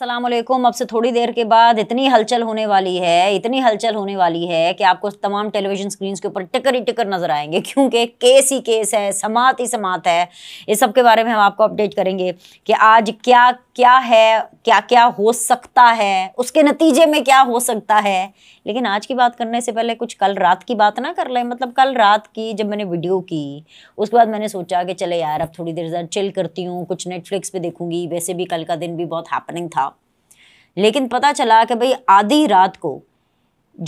असलम अब से थोड़ी देर के बाद इतनी हलचल होने वाली है इतनी हलचल होने वाली है कि आपको तमाम टेलीविजन स्क्रीन के ऊपर टिकर ही टिकर नज़र आएंगे क्योंकि केस ही केस है समात ही समात है इस सब के बारे में हम आपको अपडेट करेंगे कि आज क्या क्या है क्या क्या हो सकता है उसके नतीजे में क्या हो सकता है लेकिन आज की बात करने से पहले कुछ कल रात की बात ना कर लें मतलब कल रात की जब मैंने वीडियो की उसके बाद मैंने सोचा कि चले यार अब थोड़ी देर चिल करती हूँ कुछ नेटफ्लिक्स पे देखूंगी वैसे भी कल का दिन भी बहुत हैपनिंग था लेकिन पता चला कि भाई आधी रात को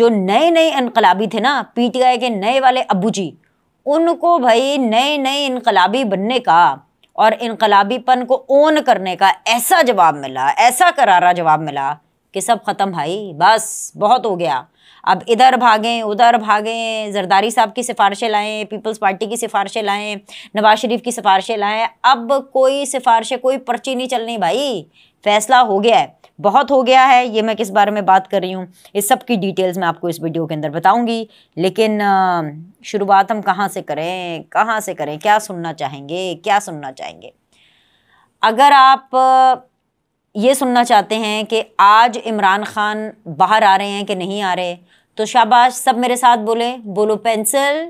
जो नए नए इनकलाबी थे ना पीटीआई के नए वाले अबू जी उनको भाई नए नए इनकलाबी बनने का और इनकलाबीपन को ओन करने का ऐसा जवाब मिला ऐसा करारा जवाब मिला कि सब ख़त्म भाई बस बहुत हो गया अब इधर भागें उधर भागें जरदारी साहब की सिफारिशें लाएं पीपल्स पार्टी की सिफारशें लाएं नवाज शरीफ की सिफारशें लाएं अब कोई सिफारशें कोई पर्ची नहीं चलनी भाई फैसला हो गया है बहुत हो गया है ये मैं किस बारे में बात कर रही हूँ इस सब की डिटेल्स मैं आपको इस वीडियो के अंदर बताऊँगी लेकिन शुरुआत हम कहाँ से करें कहाँ से करें क्या सुनना चाहेंगे क्या सुनना चाहेंगे अगर आप ये सुनना चाहते हैं कि आज इमरान खान बाहर आ रहे हैं कि नहीं आ रहे तो शाबाश सब मेरे साथ बोले बोलो पेंसिल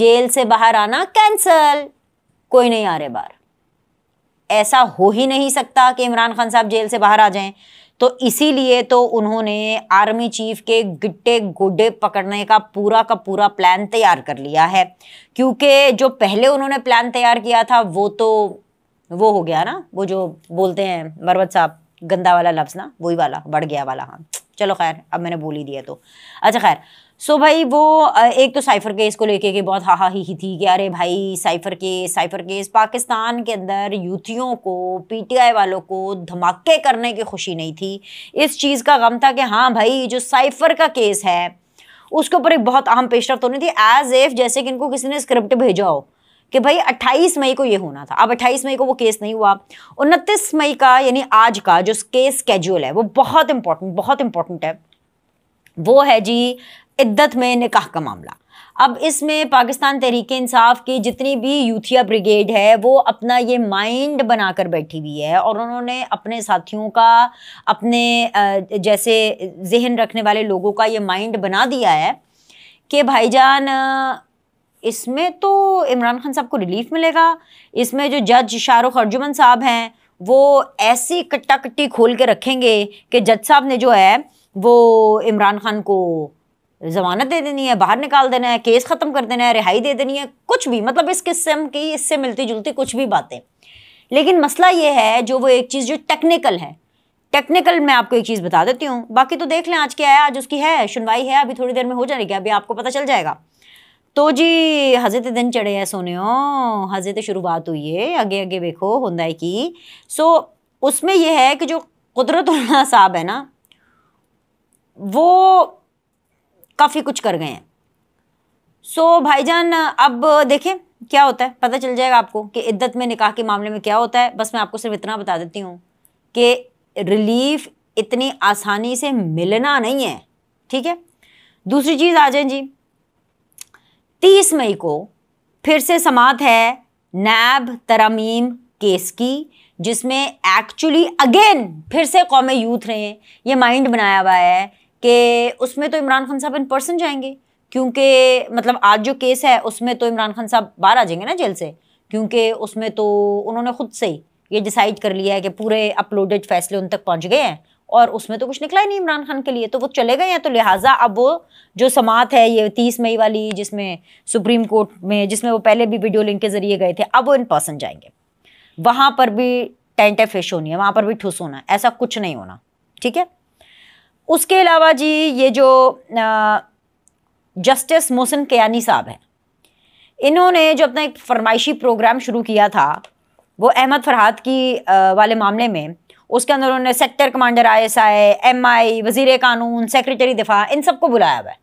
जेल से बाहर आना कैंसल कोई नहीं आ रहे बाहर ऐसा हो ही नहीं सकता कि इमरान खान साहब जेल से बाहर आ जाएं तो इसीलिए तो उन्होंने आर्मी चीफ के गिट्टे गोडे पकड़ने का पूरा का पूरा प्लान तैयार कर लिया है क्योंकि जो पहले उन्होंने प्लान तैयार किया था वो तो वो हो गया ना वो जो बोलते हैं मरवत साहब गंदा वाला लफ्ज़ ना वही वाला बढ़ गया वाला हाँ चलो खैर अब मैंने बोल ही दिया तो अच्छा खैर सो भाई वो एक तो साइफर केस को लेके के बहुत हाहा ही थी कि अरे भाई cipher case cipher case Pakistan के अंदर यूथियों को पीटीआई वालों को धमाके करने की खुशी नहीं थी इस चीज़ का गम था कि हाँ भाई जो साइफर का केस है उसके ऊपर एक बहुत अहम पेशरफ तो नहीं थी एज एफ जैसे कि इनको किसी ने स्क्रिप्ट भेजा हो कि भाई 28 मई को ये होना था अब 28 मई को वो केस नहीं हुआ 29 मई का यानी आज का जो केस स्केड्यूल है वो बहुत इंपॉर्टेंट बहुत इंपॉर्टेंट है वो है जी इद्दत में निकाह का मामला अब इसमें पाकिस्तान तहरीक इंसाफ की जितनी भी यूथिया ब्रिगेड है वो अपना ये माइंड बनाकर बैठी हुई है और उन्होंने अपने साथियों का अपने जैसे जहन रखने वाले लोगों का ये माइंड बना दिया है कि भाईजान इसमें तो इमरान खान साहब को रिलीफ मिलेगा इसमें जो जज शाहरुख अर्जुमन साहब हैं वो ऐसी कट्टा कट्टी खोल के रखेंगे कि जज साहब ने जो है वो इमरान खान को जमानत दे देनी है बाहर निकाल देना है केस ख़त्म कर देना है रिहाई दे देनी है कुछ भी मतलब इस किस्म की इससे मिलती जुलती कुछ भी बातें लेकिन मसला ये है जो वो एक चीज़ जो टेक्निकल है टेक्निकल मैं आपको एक चीज़ बता देती हूँ बाकी तो देख लें आज क्या है आज उसकी है सुनवाई है अभी थोड़ी देर में हो जाएगी अभी आपको पता चल जाएगा तो जी हज़रत दिन चढ़े है हजे हज़रत शुरुआत हुई है आगे आगे देखो हुंदाई की सो उसमें यह है कि जो कुदरत साहब है ना वो काफ़ी कुछ कर गए हैं सो भाईजान अब देखें क्या होता है पता चल जाएगा आपको कि इद्दत में निकाह के मामले में क्या होता है बस मैं आपको सिर्फ इतना बता देती हूँ कि रिलीफ इतनी आसानी से मिलना नहीं है ठीक है दूसरी चीज़ आ जाए जी तीस मई को फिर से समात है नैब तरमीम केस की जिसमें एक्चुअली अगेन फिर से कौम यूथ ने ये माइंड बनाया हुआ है कि उसमें तो इमरान खान साहब इन पर्सन जाएंगे क्योंकि मतलब आज जो केस है उसमें तो इमरान खान साहब बाहर आ जाएंगे ना जेल से क्योंकि उसमें तो उन्होंने खुद से ही ये डिसाइड कर लिया है कि पूरे अपलोडेड फैसले उन तक पहुंच गए हैं और उसमें तो कुछ निकला ही नहीं इमरान खान के लिए तो वो चले गए हैं तो लिहाजा अब वो जो समात है ये तीस मई वाली जिसमें सुप्रीम कोर्ट में जिसमें वो पहले भी वीडियो लिंक के ज़रिए गए थे अब वो इन पर्सन जाएंगे वहाँ पर भी टेंटे फिश होनी है वहाँ पर भी ठुस होना ऐसा कुछ नहीं होना ठीक है उसके अलावा जी ये जो जस्टिस मोहसिन कयानी साहब हैं इन्होंने जो अपना एक फरमाइशी प्रोग्राम शुरू किया था वो अहमद फरहाद की आ, वाले मामले में उसके अंदर उन्होंने sector commander I S I M I वजीर कानून सेक्रेटरी दिफा इन सबको बुलाया हुआ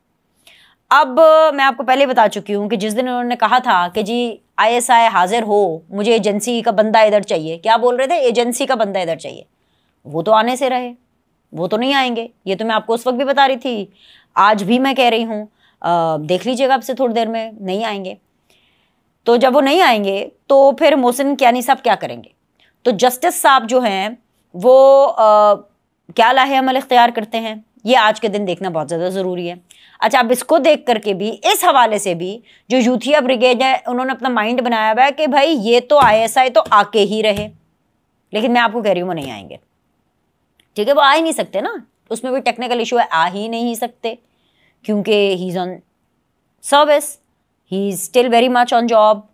अब मैं आपको पहले बता चुकी हूँ कि जिस दिन उन्होंने कहा था कि जी आईएसआई हाजिर हो मुझे एजेंसी का बंदा इधर चाहिए क्या बोल रहे थे एजेंसी का बंदा इधर चाहिए वो तो आने से रहे वो तो नहीं आएंगे ये तो मैं आपको उस वक्त भी बता रही थी आज भी मैं कह रही हूँ देख लीजिएगा आपसे थोड़ी देर में नहीं आएंगे तो जब वो नहीं आएंगे तो फिर मोहसिन क्यानी साहब क्या करेंगे तो जस्टिस साहब जो हैं वो आ, क्या लाहे अमल इख्तियार करते हैं ये आज के दिन देखना बहुत ज़्यादा ज़रूरी है अच्छा आप इसको देख करके भी इस हवाले से भी जो यूथिया ब्रिगेड है उन्होंने अपना माइंड बनाया हुआ है कि भाई ये तो आई तो आके ही रहे लेकिन मैं आपको कह रही हूँ वो नहीं आएंगे ठीक है वो आ ही नहीं सकते ना उसमें भी टेक्निकल इशू है आ ही नहीं सकते क्योंकि he is on service he is still very much on job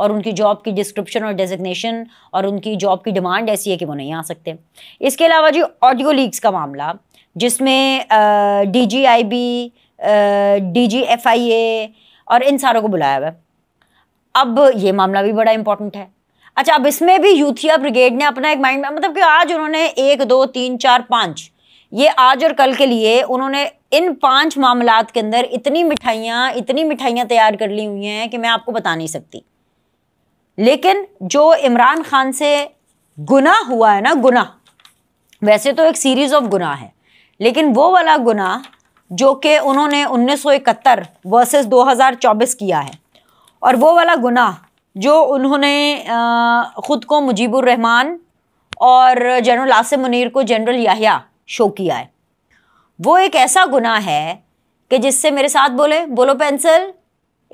और उनकी जॉब की डिस्क्रिप्शन और डेजिग्नेशन और उनकी जॉब की डिमांड ऐसी है कि वो नहीं आ सकते इसके अलावा जी ऑडियो लीक्स का मामला जिसमें D G I B D G F I A और इन सारों को बुलाया हुआ अब ये मामला भी बड़ा इंपॉर्टेंट है अच्छा अब इसमें भी यूथिया ब्रिगेड ने अपना एक माइंड मतलब कि आज उन्होंने एक दो तीन चार पाँच ये आज और कल के लिए उन्होंने इन पांच मामलात के अंदर इतनी मिठाइयाँ इतनी मिठाइयाँ तैयार कर ली हुई हैं कि मैं आपको बता नहीं सकती लेकिन जो इमरान खान से गुना हुआ है ना गुना वैसे तो एक सीरीज़ ऑफ गुना है लेकिन वो वाला गुना जो कि उन्होंने 1971 वर्सेस चौबीस किया है और वो वाला गुना जो उन्होंने ख़ुद को मुजीबुर रहमान और जनरल आसिम मुनीर को जनरल याहिया शो किया है वो एक ऐसा गुना है कि जिससे मेरे साथ बोले बोलो पेंसिल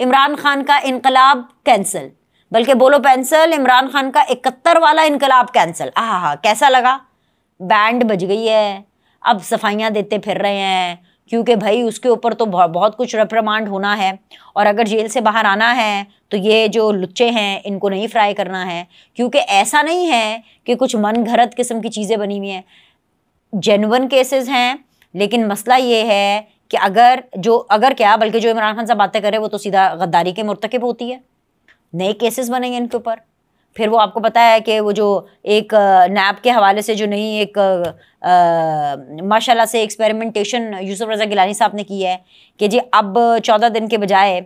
इमरान खान का इनकलाब कैंसिल बल्कि बोलो पेंसिल इमरान खान का इकहत्तर वाला इनकलाब कैंसिल आह हाँ कैसा लगा बैंड बज गई है अब सफाइयाँ देते फिर रहे हैं क्योंकि भाई उसके ऊपर तो बहुत कुछ रप्रमांड होना है और अगर जेल से बाहर आना है तो ये जो लुच्चे हैं इनको नहीं फ्राई करना है क्योंकि ऐसा नहीं है कि कुछ मन घरत किस्म की चीज़ें बनी हुई हैं जेनवन केसेस हैं लेकिन मसला ये है कि अगर जो अगर क्या बल्कि जो इमरान खान साहब बातें कर रहे हैं वो तो सीधा गद्दारी के मरतकब होती है नए केसेस बनेंगे इनके ऊपर फिर वो आपको पता है कि वो जो एक नैब के हवाले से जो नई एक माशाल्लाह से एक्सपेरिमेंटेशन यूसुफ रजा गिलानी साहब ने की है कि जी अब चौदह दिन के बजाय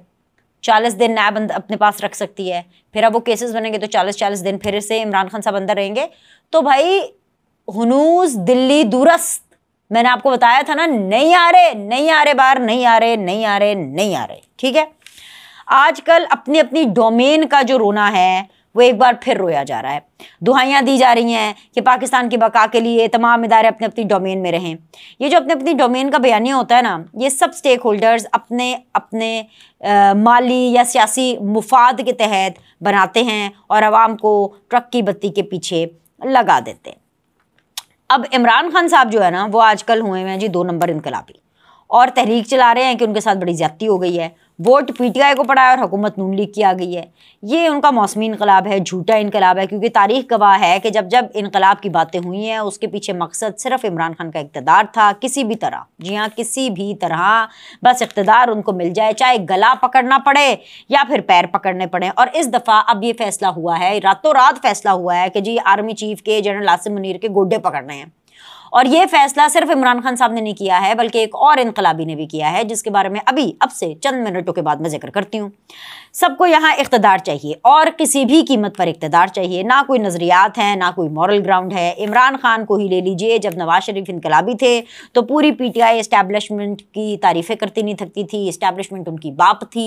चालीस दिन नैब अपने पास रख सकती है फिर अब वो केसेस बनेंगे तो चालीस चालीस दिन फिर से इमरान खान साहब अंदर रहेंगे तो भाई हनूज दिल्ली दूरस्त मैंने आपको बताया था ना नहीं आ रहे नहीं आ रहे बाहर नहीं आ रहे नहीं आ रहे नहीं आ रहे ठीक है आजकल अपनी अपनी डोमेन का जो रोना है वो एक बार फिर रोया जा रहा है दुहाइयाँ दी जा रही हैं कि पाकिस्तान की बका के लिए तमाम इदारे अपने अपनी डोमेन में रहें ये जो अपने अपनी डोमेन का बयानिया होता है ना ये सब स्टेक होल्डर्स अपने अपने आ, माली या सियासी मुफाद के तहत बनाते हैं और आवाम को ट्रक की बत्ती के पीछे लगा देते हैं अब इमरान खान साहब जो है ना वो आजकल हुए हैं जी दो नंबर इनकलाबी और तहरीक चला रहे हैं कि उनके साथ बड़ी ज्यादती हो गई है वोट पीटीआई को पड़ा है और हुकूमत नून लीग की आ गई है ये उनका मौसमी इनकलाब है झूठा इनकलाब है क्योंकि तारीख गवाह है कि जब जब इनकलाब की बातें हुई हैं उसके पीछे मकसद सिर्फ इमरान खान का इकतदार था किसी भी तरह जी हाँ किसी भी तरह बस इकतदार उनको मिल जाए चाहे गला पकड़ना पड़े या फिर पैर पकड़ने पड़े और इस दफ़ा अब ये फैसला हुआ है रातों रात फैसला हुआ है कि जी आर्मी चीफ के जनरल आसिम मुनीर के गोडे पकड़ने हैं और ये फैसला सिर्फ इमरान खान साहब ने नहीं किया है बल्कि एक और इनकलाबी ने भी किया है जिसके बारे में अभी अब से चंद मिनटों के बाद मैं जिक्र करती हूँ सबको यहाँ इकतदार चाहिए और किसी भी कीमत पर इकतदार चाहिए ना कोई नज़रियात हैं ना कोई मॉरल ग्राउंड है इमरान खान को ही ले लीजिए जब नवाज शरीफ इनकलाबी थे तो पूरी पी टी आई इस्टेबलिशमेंट की तारीफ़ें करती नहीं थकती थी इस्टेबलिशमेंट उनकी बाप थी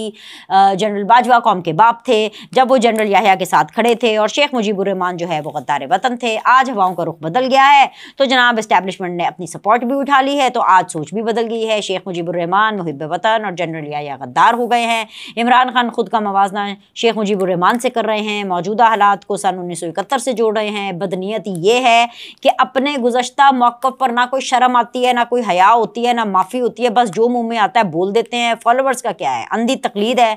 जनरल बाजवा कौम के बाप थे जब वो जनरल याहिया के साथ खड़े थे और शेख मुजीबुररहमान जो है वो गद्दार वतन थे आज हवाओं का रुख बदल गया है तो जनाब इस्टेबलिशमेंट ने अपनी सपोर्ट भी उठा ली है तो आज सोच भी बदल गई है शेख मुजीबुररहमान मुहिब वतन और जनरल याहिया गद्दार हो गए हैं इमरान खान खुद का मवाजना शेख मुजीबरहमान से कर रहे हैं मौजूदा हालात को सन उन्नीस सौ इकहत्तर से जोड़ रहे हैं बदनीत ये है कि अपने गुजशत मौक़ पर ना कोई शर्म आती है ना कोई हया होती है ना माफ़ी होती है बस जो मुँह में आता है बोल देते हैं फॉलोअर्स का क्या है अंधी तकलीद है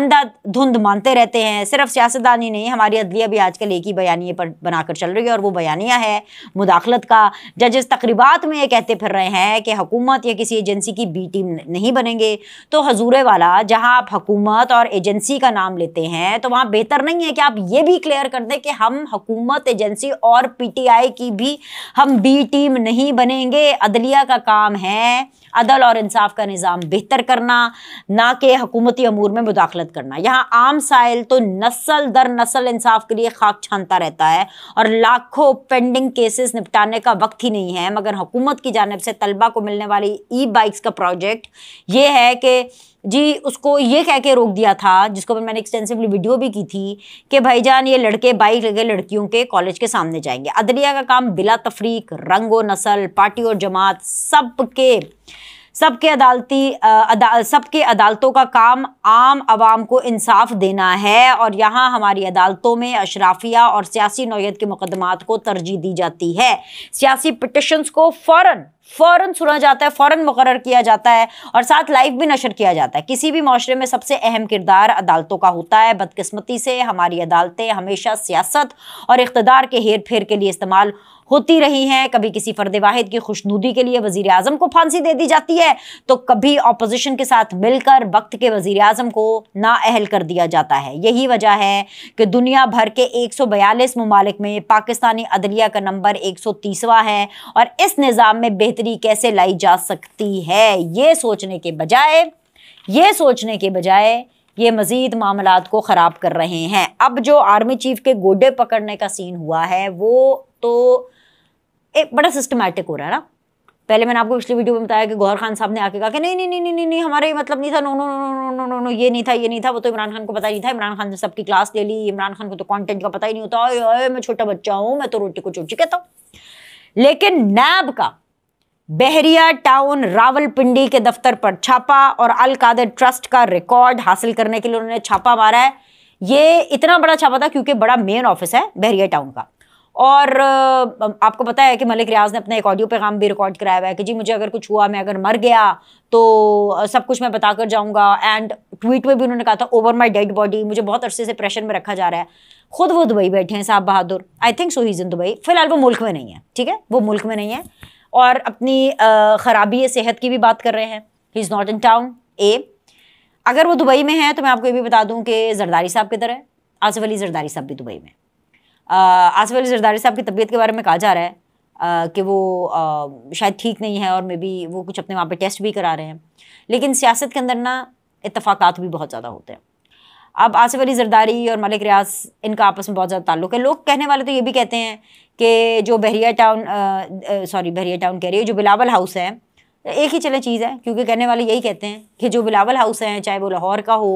अंधा धुंध मानते रहते हैं सिर्फ सियासतदान ही नहीं हमारी अदलिया भी आजकल एक ही बयानी पर बनाकर चल रही है और वो बयानिया है मुदाखलत का जजेस तकरीबात में ये कहते फिर रहे हैं कि हुकूमत या किसी एजेंसी की बी टीम नहीं बनेंगे तो हजूरे वाला जहाँ आप हुकूमत और एजेंसी एजेंसी का नाम लेते हैं तो वहां बेहतर नहीं है कि आप ये भी क्लियर कर दें कि हम हुकूमत एजेंसी और पीटीआई की भी हम बी टीम नहीं बनेंगे अदलिया का काम है अदल और इंसाफ का निज़ाम बेहतर करना ना कि हकूमती अमूर में मुदाखलत करना यहाँ आम साइल तो नस्ल दर नस्ल इंसाफ के लिए खाक छानता रहता है और लाखों पेंडिंग केसेस निपटाने का वक्त ही नहीं है मगर हुकूमत की जानब से तलबा को मिलने वाली ई बाइक्स का प्रोजेक्ट ये है कि जी उसको ये कह के रोक दिया था जिसको पर मैंने एक्सटेंसिवली वीडियो भी की थी कि भाईजान ये लड़के बाइक लगे लड़कियों के कॉलेज के सामने जाएंगे अदलिया का काम बिला तफरीक रंग व नस्ल पार्टी और जमात सबके सबके अदालती अदा, सबके अदालतों का काम आम आवाम को इंसाफ देना है और यहाँ हमारी अदालतों में अशराफिया और सियासी नोयत के मुकदमात को तरजीह दी जाती है सियासी पटिशन्स को फ़ौर फ़ौरन सुना जाता है फ़ौरन मुकर किया जाता है और साथ लाइव भी नशर किया जाता है किसी भी माशरे में सबसे अहम किरदार अदालतों का होता है बदकस्मती से हमारी अदालतें हमेशा सियासत और इकतदार के हेर फेर के लिए इस्तेमाल होती रही हैं कभी किसी फर्द वाहिद की खुशनुदी के लिए वजीर अजम को फांसी दे दी जाती है तो कभी अपोजिशन के साथ मिलकर वक्त के वजीर अजम को नाअहल कर दिया जाता है यही वजह है कि दुनिया भर के एक सौ बयालीस ममालिक में पाकिस्तानी अदलिया का नंबर एक सौ तीसवा है और इस निज़ाम में बेहतर बेहतरी कैसे लाई जा सकती है ये सोचने के बजाय ये सोचने के बजाय ये मज़ीद मामला को ख़राब कर रहे हैं अब जो आर्मी चीफ़ के गोडे पकड़ने का सीन हुआ है वो तो एक बड़ा सिस्टमेटिक हो रहा है ना पहले मैंने आपको पिछली वीडियो में बताया कि गौहर खान साहब ने आके कहा कि नहीं नहीं नहीं नहीं नहीं नहीं हमारे मतलब नहीं था no no no no no no no ये नहीं था ये नहीं था वो तो इमरान खान को पता नहीं था इमरान खान ने सबकी क्लास ले ली इमरान खान को तो कंटेंट का पता ही नहीं होता मैं छोटा बच्चा हूँ मैं तो रोटी को चोटी कहता हूँ लेकिन नैब का बहरिया टाउन रावलपिंडी के दफ्तर पर छापा और अल कादर ट्रस्ट का रिकॉर्ड हासिल करने के लिए उन्होंने छापा मारा है ये इतना बड़ा छापा था क्योंकि बड़ा मेन ऑफिस है बहरिया टाउन का और आपको पता है कि मलिक रियाज ने अपना एक ऑडियो पैगाम भी रिकॉर्ड कराया हुआ है कि जी मुझे अगर कुछ हुआ मैं अगर मर गया तो सब कुछ मैं बताकर जाऊंगा एंड ट्वीट में भी उन्होंने कहा था ओवर माई डेड बॉडी मुझे बहुत अरसे से प्रेशर में रखा जा रहा है खुद वो दुबई बैठे हैं साहब बहादुर I think so he is in Dubai फिलहाल वो मुल्क में नहीं है ठीक है वो मुल्क में नहीं है और अपनी ख़राबी सेहत की भी बात कर रहे हैं he is not in town uh अगर वो दुबई में है तो मैं आपको ये भी बता दूं कि जरदारी साहब किधर है आसिफ अली जरदारी साहब भी दुबई में आसिफ अली जरदारी साहब की तबीयत के बारे में कहा जा रहा है आ, कि वो आ, शायद ठीक नहीं है और मे बी वो कुछ अपने वहाँ पर टेस्ट भी करा रहे हैं लेकिन सियासत के अंदर ना इतफाक़ात भी बहुत ज़्यादा होते हैं अब आसिफ अली जरदारी और मलिक रियाज इनका आपस में बहुत ज़्यादा ताल्लुक है लोग कहने वाले तो ये भी कहते हैं कि जो Bahria town sorry Bahria town कह रही है जो बिलावल हाउस है एक ही चले चीज़ है क्योंकि कहने वाले यही कहते हैं कि जो बिलावल हाउस हैं चाहे वो लाहौर का हो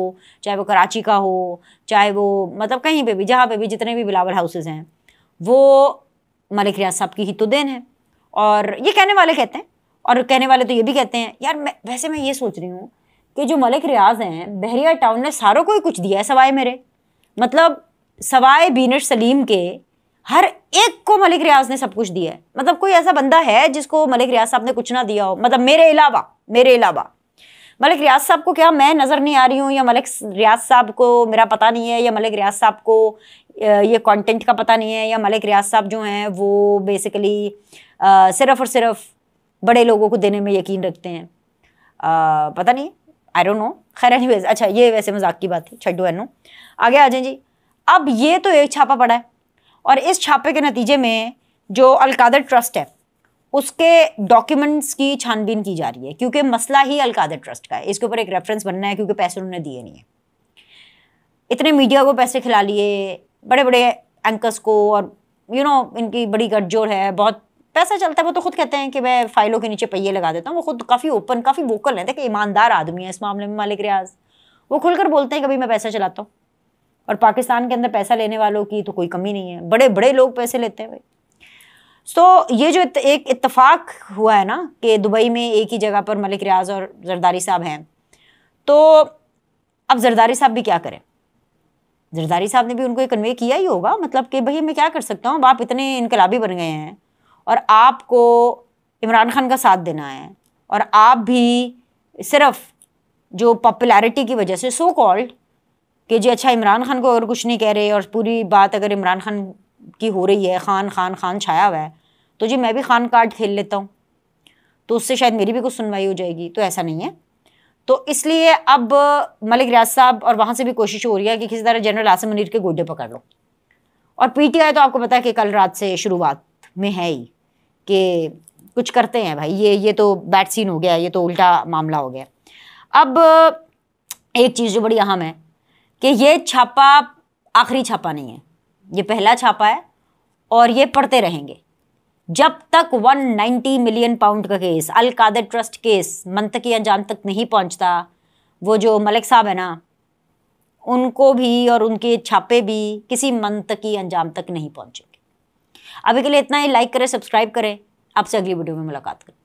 चाहे वो कराची का हो चाहे वो मतलब कहीं पे भी जहाँ पे भी जितने भी बिलावल हाउसेज हैं वो मलिक रियाज साहब की ही तो देन है और ये कहने वाले कहते हैं और कहने वाले तो ये भी कहते हैं यार मैं वैसे मैं ये सोच रही हूँ कि जो मलिक रियाज हैं बहरिया टाउन ने सारों को ही कुछ दिया है सवाए मेरे मतलब सवाए बीनर सलीम के हर एक को मलिक रियाज ने सब कुछ दिया है मतलब कोई ऐसा बंदा है जिसको मलिक रियाज साहब ने कुछ ना दिया हो मतलब मेरे अलावा मेरे अलावा मलिक रियाज साहब को क्या मैं नज़र नहीं आ रही हूँ या मलिक रियाज साहब को मेरा पता नहीं है या मलिक रियाज साहब को ये कंटेंट का पता नहीं है या मलिक रियाज साहब जो हैं वो बेसिकली सिर्फ़ और सिर्फ बड़े लोगों को देने में यकीन रखते हैं आ, पता नहीं आई डोंट नो खैर एनी अच्छा ये वैसे मजाक की बात थी छड्डू एनो आगे आ जाए जी अब ये तो एक छापा पड़ा है और इस छापे के नतीजे में जो अलकादर ट्रस्ट है उसके डॉक्यूमेंट्स की छानबीन की जा रही है क्योंकि मसला ही अलकादर ट्रस्ट का है इसके ऊपर एक रेफरेंस बनना है क्योंकि पैसे उन्होंने दिए नहीं है इतने मीडिया को पैसे खिला लिए बड़े बड़े एंकर्स को और यू you नो know, इनकी बड़ी गठजोड़ है बहुत पैसा चलता है वो तो खुद कहते हैं कि मैं फाइलों के नीचे पहिए लगा देता हूँ वो खुद काफ़ी ओपन काफ़ी वोकल रहते हैं ईमानदार आदमी है इस मामले में मालिक रियाज वो खुलकर बोलते हैं कभी मैं पैसा चलाता हूँ और पाकिस्तान के अंदर पैसा लेने वालों की तो कोई कमी नहीं है बड़े बड़े लोग पैसे लेते हैं भाई सो so, ये जो इत, एक इतफाक हुआ है ना कि दुबई में एक ही जगह पर मलिक रियाज और जरदारी साहब हैं तो अब जरदारी साहब भी क्या करें जरदारी साहब ने भी उनको ये कन्वे किया ही होगा मतलब कि भाई मैं क्या कर सकता हूँ अब आप इतने इनकलाबी बन गए हैं और आपको इमरान खान का साथ देना है और आप भी सिर्फ जो पॉपुलैरिटी की वजह से सो कॉल्ड कि जी अच्छा इमरान खान को अगर कुछ नहीं कह रहे और पूरी बात अगर इमरान खान की हो रही है खान खान खान छाया हुआ है तो जी मैं भी खान कार्ड खेल लेता हूँ तो उससे शायद मेरी भी कुछ सुनवाई हो जाएगी तो ऐसा नहीं है तो इसलिए अब मलिक रियाज साहब और वहाँ से भी कोशिश हो रही है कि किसी तरह जनरल आसिम मनीर के गोडे पकड़ लो और पीटीआई तो आपको पता है कि कल रात से शुरुआत में है ही कि कुछ करते हैं भाई ये ये तो बैड सीन हो गया ये तो उल्टा मामला हो गया अब एक चीज़ जो बड़ी अहम है कि ये छापा आखिरी छापा नहीं है ये पहला छापा है और ये पढ़ते रहेंगे जब तक 190 मिलियन पाउंड का case Al Qadir trust case के अंजाम तक नहीं पहुंचता वो जो मलिक साहब है ना उनको भी और उनके छापे भी किसी की अंजाम तक नहीं पहुंचे अभी के लिए इतना ही लाइक करें सब्सक्राइब करें आपसे अगली वीडियो में मुलाकात करें